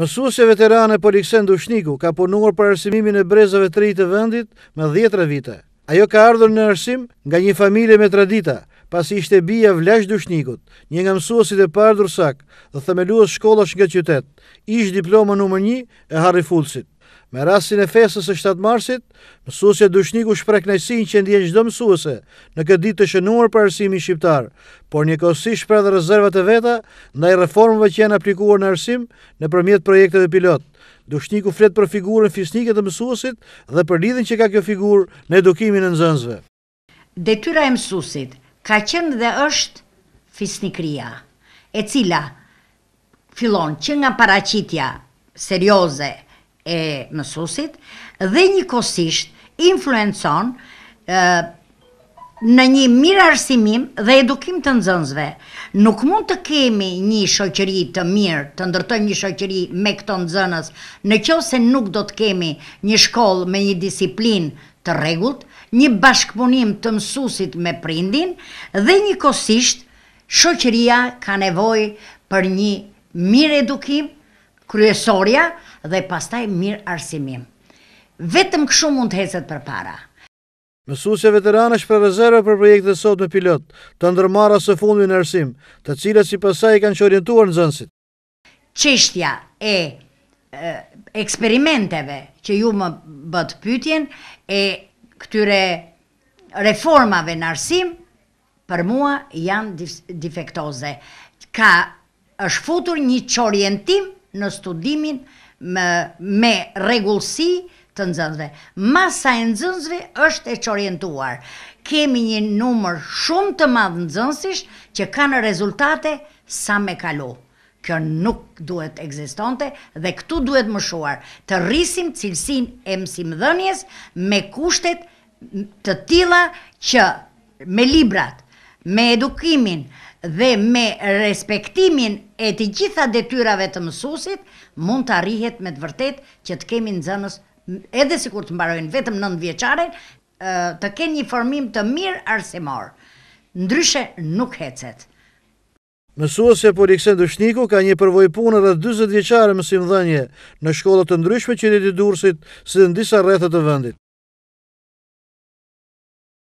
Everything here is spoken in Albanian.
Mësuesja veterane Poliksen Dushniku ka punuar për arsimimin e brezave të rritë të vendit me 10 vite. Ajo ka ardhur në arsim nga një familje me tradita, pasi ishte bia Vlash Dushnikut, një nga mësuesit e parë drusak dhe themelues shkollash nga qytet, ish diploma nr. 1 e Harri Fulsit. Me rastin e festës së 7 marsit, mësuesja dushniku shpreh kënaqësinë që ndjen çdo mësuese në këtë ditë të shënuar për arsimin shqiptar, por njëkohësisht shpreh rezervat e veta ndaj reformave që janë aplikuar në arsim nëpërmjet projekteve pilot. Dushniku flet për figurën fisnike të mësuesit dhe për lidhjen që ka kjo figurë në edukimin e nxënësve. Detyra e mësuesit ka qenë dhe është fisnikria, e cila fillon që nga paraqitja serioze, e mësusit dhe një kosisht influencon në një mirë arsimim dhe edukim të nëzënzve. Nuk mund të kemi një shoqëri të mirë, të ndërtoj një shoqëri me këto nëzënës, në qo se nuk do të kemi një shkollë me një disiplin të regullt, një bashkëpunim të mësusit me prindin dhe një kosisht shoqëria ka nevoj për një mirë edukim kryesorja dhe pastaj mirë arsimim. Vetëm këshu mund të hecet për para. Mësusja veterane është për rezerve për projekte dhe sot me pilot, të ndërmara së fundin në arsim, të cilët si pasaj i kanë që orientuar në zënsit. Qishtja e eksperimenteve që ju më bëtë pytjen e këtyre reformave në arsim, për mua janë difektoze. Ka është futur një orientim, në studimin me, me regullësi të nëzënzve. Masa e nëzënzve është e qorientuar. Kemi një numër shumë të madhë nëzënzisht që ka në rezultate sa me kalu. Kjo nuk duhet eksistante dhe këtu duhet më shuar të rrisim cilësin e mësim me kushtet të tila që me librat me edukimin dhe me respektimin e të gjitha detyrave të mësusit, mund të arrihet me të vërtet që të kemi zënës, edhe si kur të mbarojnë vetëm nëndë vjeqare, të kenë një formim të mirë arsimor. Ndryshe nuk hecet. Mësuesja Poliksen Dushniku ka një përvoj punë edhe 20 vjeqare mësim dhenje në shkollat të ndryshme që një të dursit si në disa rrethet të vendit.